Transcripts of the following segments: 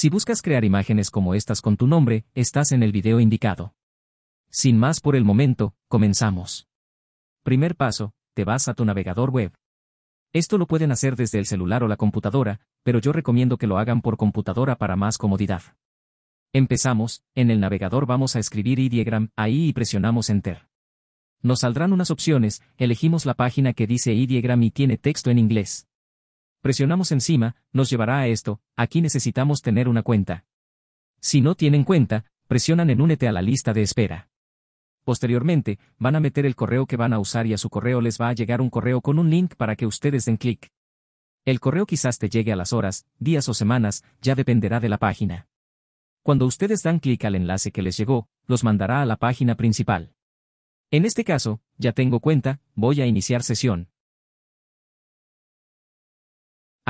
Si buscas crear imágenes como estas con tu nombre, estás en el video indicado. Sin más por el momento, comenzamos. Primer paso, te vas a tu navegador web. Esto lo pueden hacer desde el celular o la computadora, pero yo recomiendo que lo hagan por computadora para más comodidad. Empezamos, en el navegador vamos a escribir ideagram ahí y presionamos Enter. Nos saldrán unas opciones, elegimos la página que dice ideagram y tiene texto en inglés presionamos encima, nos llevará a esto, aquí necesitamos tener una cuenta. Si no tienen cuenta, presionan en únete a la lista de espera. Posteriormente, van a meter el correo que van a usar y a su correo les va a llegar un correo con un link para que ustedes den clic. El correo quizás te llegue a las horas, días o semanas, ya dependerá de la página. Cuando ustedes dan clic al enlace que les llegó, los mandará a la página principal. En este caso, ya tengo cuenta, voy a iniciar sesión.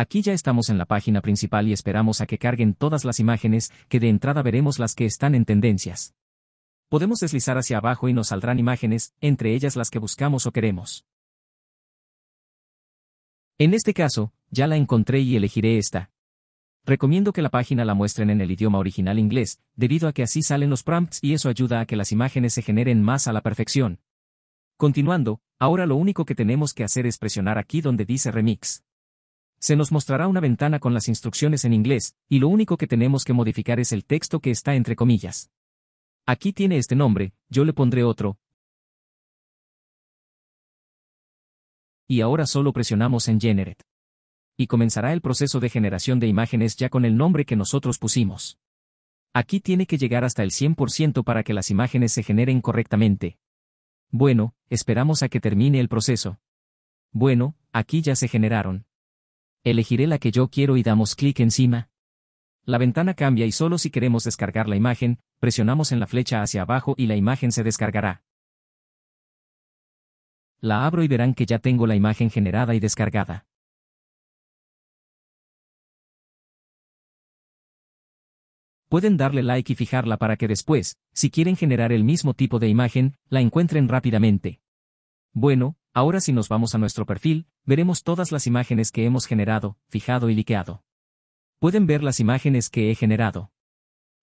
Aquí ya estamos en la página principal y esperamos a que carguen todas las imágenes, que de entrada veremos las que están en tendencias. Podemos deslizar hacia abajo y nos saldrán imágenes, entre ellas las que buscamos o queremos. En este caso, ya la encontré y elegiré esta. Recomiendo que la página la muestren en el idioma original inglés, debido a que así salen los prompts y eso ayuda a que las imágenes se generen más a la perfección. Continuando, ahora lo único que tenemos que hacer es presionar aquí donde dice Remix. Se nos mostrará una ventana con las instrucciones en inglés, y lo único que tenemos que modificar es el texto que está entre comillas. Aquí tiene este nombre, yo le pondré otro. Y ahora solo presionamos en Generate. Y comenzará el proceso de generación de imágenes ya con el nombre que nosotros pusimos. Aquí tiene que llegar hasta el 100% para que las imágenes se generen correctamente. Bueno, esperamos a que termine el proceso. Bueno, aquí ya se generaron. Elegiré la que yo quiero y damos clic encima. La ventana cambia y solo si queremos descargar la imagen, presionamos en la flecha hacia abajo y la imagen se descargará. La abro y verán que ya tengo la imagen generada y descargada. Pueden darle like y fijarla para que después, si quieren generar el mismo tipo de imagen, la encuentren rápidamente. Bueno, Ahora si nos vamos a nuestro perfil, veremos todas las imágenes que hemos generado, fijado y liqueado. Pueden ver las imágenes que he generado.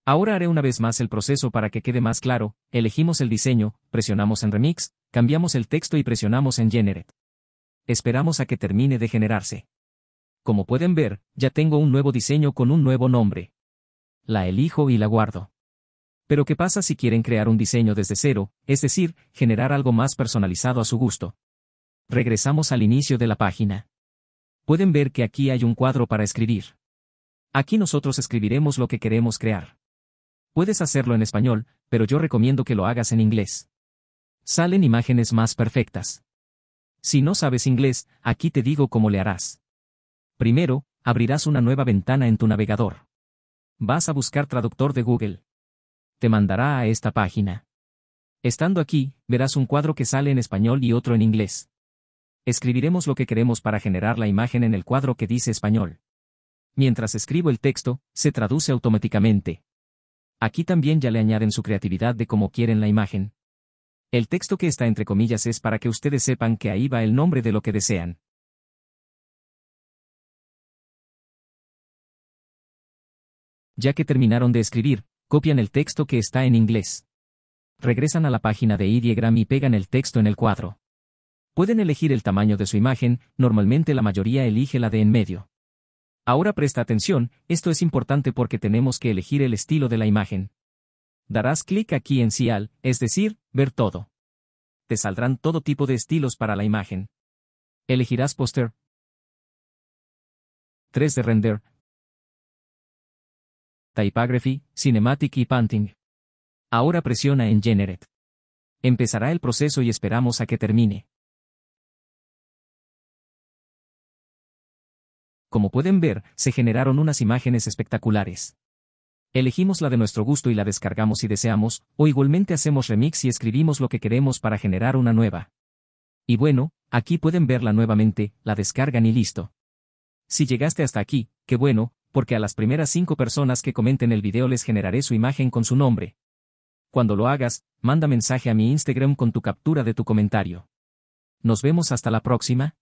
Ahora haré una vez más el proceso para que quede más claro, elegimos el diseño, presionamos en Remix, cambiamos el texto y presionamos en Generate. Esperamos a que termine de generarse. Como pueden ver, ya tengo un nuevo diseño con un nuevo nombre. La elijo y la guardo. Pero ¿qué pasa si quieren crear un diseño desde cero, es decir, generar algo más personalizado a su gusto? Regresamos al inicio de la página. Pueden ver que aquí hay un cuadro para escribir. Aquí nosotros escribiremos lo que queremos crear. Puedes hacerlo en español, pero yo recomiendo que lo hagas en inglés. Salen imágenes más perfectas. Si no sabes inglés, aquí te digo cómo le harás. Primero, abrirás una nueva ventana en tu navegador. Vas a buscar traductor de Google. Te mandará a esta página. Estando aquí, verás un cuadro que sale en español y otro en inglés escribiremos lo que queremos para generar la imagen en el cuadro que dice español. Mientras escribo el texto, se traduce automáticamente. Aquí también ya le añaden su creatividad de cómo quieren la imagen. El texto que está entre comillas es para que ustedes sepan que ahí va el nombre de lo que desean. Ya que terminaron de escribir, copian el texto que está en inglés. Regresan a la página de Ideogram y pegan el texto en el cuadro. Pueden elegir el tamaño de su imagen, normalmente la mayoría elige la de en medio. Ahora presta atención, esto es importante porque tenemos que elegir el estilo de la imagen. Darás clic aquí en Cial, es decir, ver todo. Te saldrán todo tipo de estilos para la imagen. Elegirás Poster, 3 de render. Typography, Cinematic y Painting. Ahora presiona en Generate. Empezará el proceso y esperamos a que termine. Como pueden ver, se generaron unas imágenes espectaculares. Elegimos la de nuestro gusto y la descargamos si deseamos, o igualmente hacemos remix y escribimos lo que queremos para generar una nueva. Y bueno, aquí pueden verla nuevamente, la descargan y listo. Si llegaste hasta aquí, qué bueno, porque a las primeras cinco personas que comenten el video les generaré su imagen con su nombre. Cuando lo hagas, manda mensaje a mi Instagram con tu captura de tu comentario. Nos vemos hasta la próxima.